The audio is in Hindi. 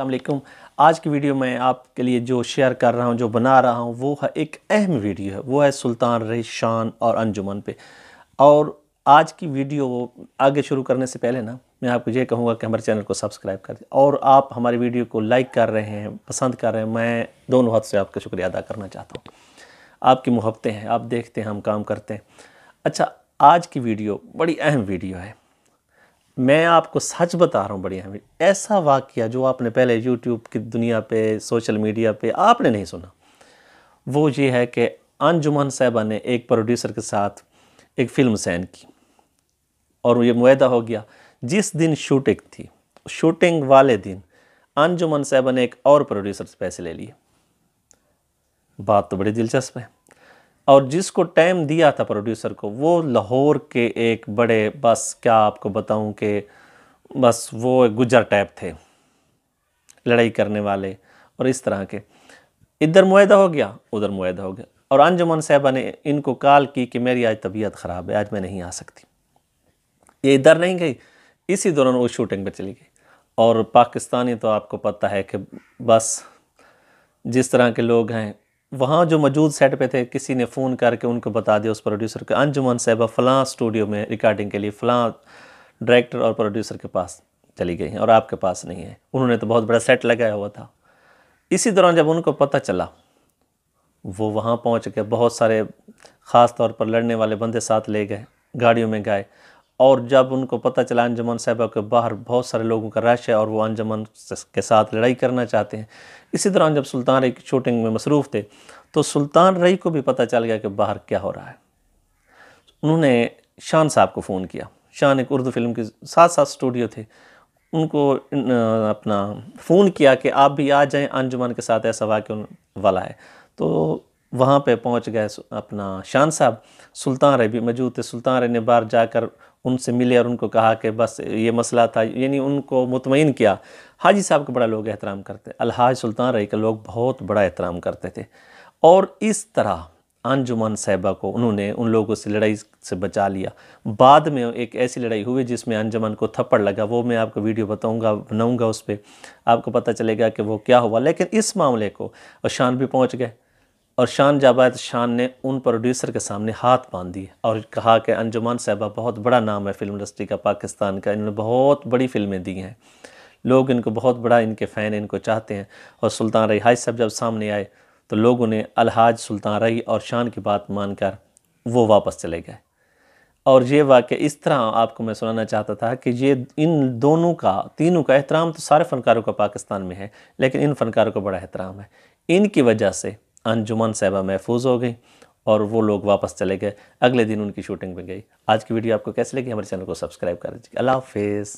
अल्लाम आज की वीडियो में आपके लिए जो शेयर कर रहा हूँ जो बना रहा हूँ वो है एक अहम वीडियो है वो है सुल्तान शान और अंजुमन पे और आज की वीडियो आगे शुरू करने से पहले ना मैं आपको ये कहूँगा कि हमारे चैनल को सब्सक्राइब कर दें और आप हमारी वीडियो को लाइक कर रहे हैं पसंद कर रहे हैं मैं दोनों हाथ से आपका शुक्रिया अदा करना चाहता हूँ आपकी मुहब्बतें हैं आप देखते हैं हम काम करते हैं अच्छा आज की वीडियो बड़ी अहम वीडियो है मैं आपको सच बता रहा हूँ बढ़िया ऐसा वाक्य जो आपने पहले यूट्यूब की दुनिया पे सोशल मीडिया पे आपने नहीं सुना वो ये है कि अंजुमन साहबा ने एक प्रोड्यूसर के साथ एक फ़िल्म सैन की और ये मुहदा हो गया जिस दिन शूटिंग थी शूटिंग वाले दिन अंजुमन साहबा ने एक और प्रोड्यूसर से पैसे ले लिए बात तो बड़ी दिलचस्प है और जिसको टाइम दिया था प्रोड्यूसर को वो लाहौर के एक बड़े बस क्या आपको बताऊं कि बस वो गुजर टाइप थे लड़ाई करने वाले और इस तरह के इधर मुहिदा हो गया उधर मुहिदा हो गया और अंजुमन साहबा ने इनको कॉल की कि मेरी आज तबीयत ख़राब है आज मैं नहीं आ सकती ये इधर नहीं गई इसी दौरान वो शूटिंग पर चली गई और पाकिस्तानी तो आपको पता है कि बस जिस तरह के लोग हैं वहाँ जो मौजूद सेट पे थे किसी ने फ़ोन करके उनको बता दिया उस प्रोड्यूसर के अंजुमन साहबा फ़लाँ स्टूडियो में रिकॉर्डिंग के लिए फ़लाँ डायरेक्टर और प्रोड्यूसर के पास चली गई हैं और आपके पास नहीं है उन्होंने तो बहुत बड़ा सेट लगाया हुआ था इसी दौरान जब उनको पता चला वो वहाँ पहुँच के बहुत सारे ख़ास तौर पर लड़ने वाले बंदे साथ ले गए गाड़ियों में गए और जब उनको पता चला अंजमन साहबा के बाहर बहुत सारे लोगों का रश है और वो अंजमन के साथ लड़ाई करना चाहते हैं इसी दौरान जब सुल्तान रई की शूटिंग में मसरूफ़ थे तो सुल्तान रई को भी पता चल गया कि बाहर क्या हो रहा है उन्होंने शान साहब को फ़ोन किया शान एक उर्दू फिल्म के साथ साथ स्टूडियो थे उनको अपना फ़ोन किया कि आप भी आ जाएँ अंजुमन के साथ ऐसा वाक्य वाला है तो वहाँ पे पहुँच गए अपना शान साहब सुल्तान रही भी मौजूद थे सुल्तान रही ने बाहर जाकर उनसे मिले और उनको कहा कि बस ये मसला था यानी उनको मुतमिन किया हाजी साहब का बड़ा लोग एहतराम करते अलहाज सुल्तान रही के लोग बहुत बड़ा एहतराम करते थे और इस तरह अंजुमन साहबा को उन्होंने उन लोगों से लड़ाई से बचा लिया बाद में एक ऐसी लड़ाई हुई जिसमें अंजुमन को थप्पड़ लगा वो मैं आपको वीडियो बताऊंगा बनाऊंगा उस पर आपको पता चलेगा कि वो क्या हुआ लेकिन इस मामले को शान भी पहुंच गए और शान जाबाद शान ने उन प्रोड्यूसर के सामने हाथ बांध दिए और कहा कि अंजुमान साहबा बहुत बड़ा नाम है फिल्म इंडस्ट्री का पाकिस्तान का इन्होंने बहुत बड़ी फिल्में दी हैं लोग इनको बहुत बड़ा इनके फ़ैन इनको चाहते हैं और सुल्तान रही हाज साहब जब सामने आए तो लोगों ने अलहाज सुल्तान रही और शान की बात मानकर वो वापस चले गए और ये वाक्य इस तरह आपको मैं सुनाना चाहता था कि ये इन दोनों का तीनों का एहतराम तो सारे फ़नकारों का पाकिस्तान में है लेकिन इन फ़नकारों का बड़ा एहतराम है इनकी वजह से अंजुमन साहबा महफूज हो गई और वो लोग वापस चले गए अगले दिन उनकी शूटिंग में गई आज की वीडियो आपको कैसे लगी हमारे चैनल को सब्सक्राइब कर दीजिए अल्लाह हाफिज़